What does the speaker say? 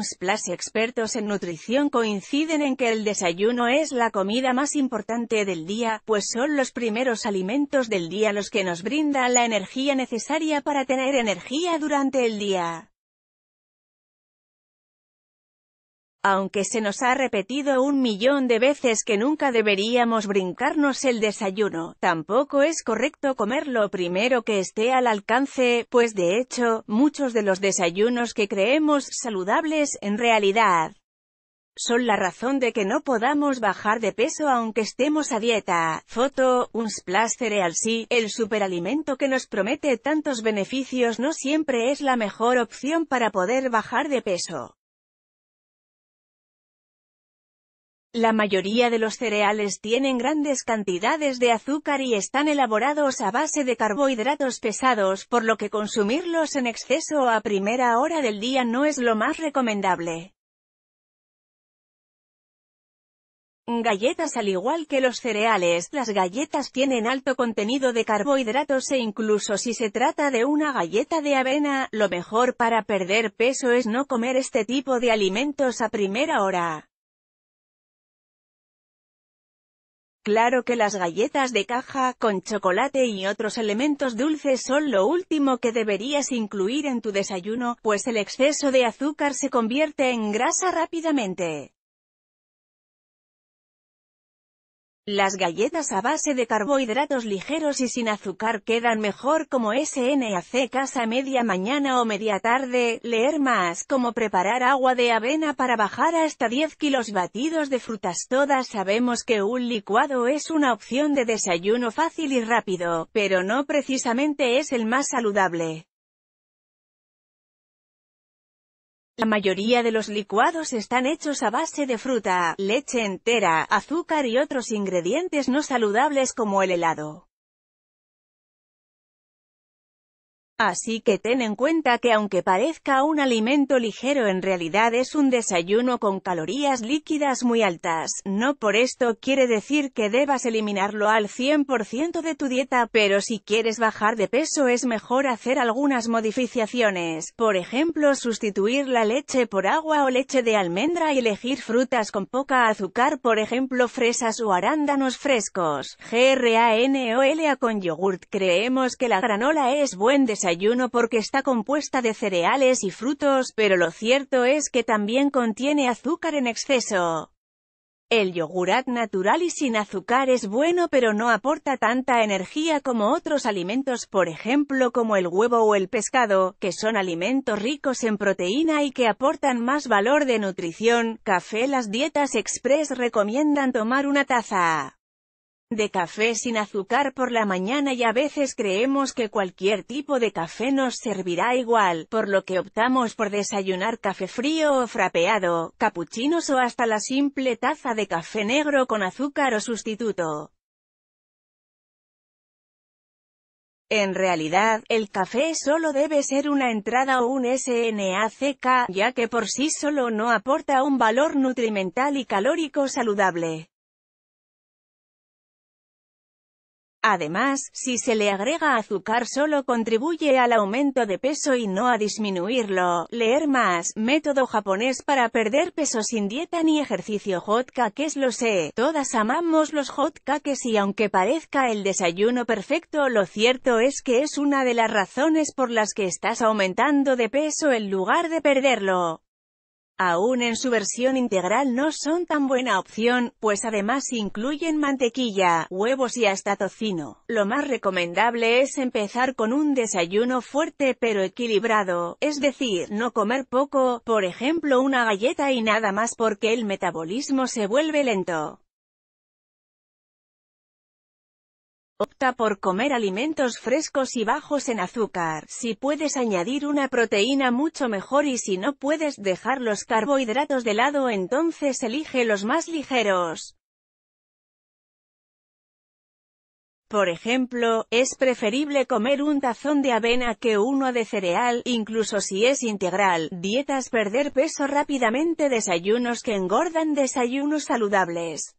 Unsplash expertos en nutrición coinciden en que el desayuno es la comida más importante del día, pues son los primeros alimentos del día los que nos brindan la energía necesaria para tener energía durante el día. Aunque se nos ha repetido un millón de veces que nunca deberíamos brincarnos el desayuno, tampoco es correcto comerlo primero que esté al alcance, pues de hecho, muchos de los desayunos que creemos saludables, en realidad, son la razón de que no podamos bajar de peso aunque estemos a dieta. Foto, un splash al sí, el superalimento que nos promete tantos beneficios no siempre es la mejor opción para poder bajar de peso. La mayoría de los cereales tienen grandes cantidades de azúcar y están elaborados a base de carbohidratos pesados, por lo que consumirlos en exceso a primera hora del día no es lo más recomendable. Galletas Al igual que los cereales, las galletas tienen alto contenido de carbohidratos e incluso si se trata de una galleta de avena, lo mejor para perder peso es no comer este tipo de alimentos a primera hora. Claro que las galletas de caja, con chocolate y otros elementos dulces son lo último que deberías incluir en tu desayuno, pues el exceso de azúcar se convierte en grasa rápidamente. Las galletas a base de carbohidratos ligeros y sin azúcar quedan mejor como SNAC casa media mañana o media tarde, leer más como preparar agua de avena para bajar hasta 10 kilos batidos de frutas todas sabemos que un licuado es una opción de desayuno fácil y rápido, pero no precisamente es el más saludable. La mayoría de los licuados están hechos a base de fruta, leche entera, azúcar y otros ingredientes no saludables como el helado. Así que ten en cuenta que aunque parezca un alimento ligero en realidad es un desayuno con calorías líquidas muy altas, no por esto quiere decir que debas eliminarlo al 100% de tu dieta, pero si quieres bajar de peso es mejor hacer algunas modificaciones, por ejemplo sustituir la leche por agua o leche de almendra y elegir frutas con poca azúcar por ejemplo fresas o arándanos frescos, GRANOLA con yogurt creemos que la granola es buen desayuno desayuno porque está compuesta de cereales y frutos, pero lo cierto es que también contiene azúcar en exceso. El yogurat natural y sin azúcar es bueno pero no aporta tanta energía como otros alimentos, por ejemplo como el huevo o el pescado, que son alimentos ricos en proteína y que aportan más valor de nutrición. Café Las dietas express recomiendan tomar una taza de café sin azúcar por la mañana y a veces creemos que cualquier tipo de café nos servirá igual, por lo que optamos por desayunar café frío o frapeado, capuchinos o hasta la simple taza de café negro con azúcar o sustituto. En realidad, el café solo debe ser una entrada o un SNACK, ya que por sí solo no aporta un valor nutrimental y calórico saludable. Además, si se le agrega azúcar solo contribuye al aumento de peso y no a disminuirlo. Leer más, método japonés para perder peso sin dieta ni ejercicio hot cakes lo sé, todas amamos los hot cakes y aunque parezca el desayuno perfecto lo cierto es que es una de las razones por las que estás aumentando de peso en lugar de perderlo aún en su versión integral no son tan buena opción, pues además incluyen mantequilla, huevos y hasta tocino. Lo más recomendable es empezar con un desayuno fuerte pero equilibrado, es decir, no comer poco, por ejemplo una galleta y nada más porque el metabolismo se vuelve lento. Opta por comer alimentos frescos y bajos en azúcar. Si puedes añadir una proteína mucho mejor y si no puedes dejar los carbohidratos de lado entonces elige los más ligeros. Por ejemplo, es preferible comer un tazón de avena que uno de cereal, incluso si es integral. Dietas perder peso rápidamente Desayunos que engordan Desayunos saludables.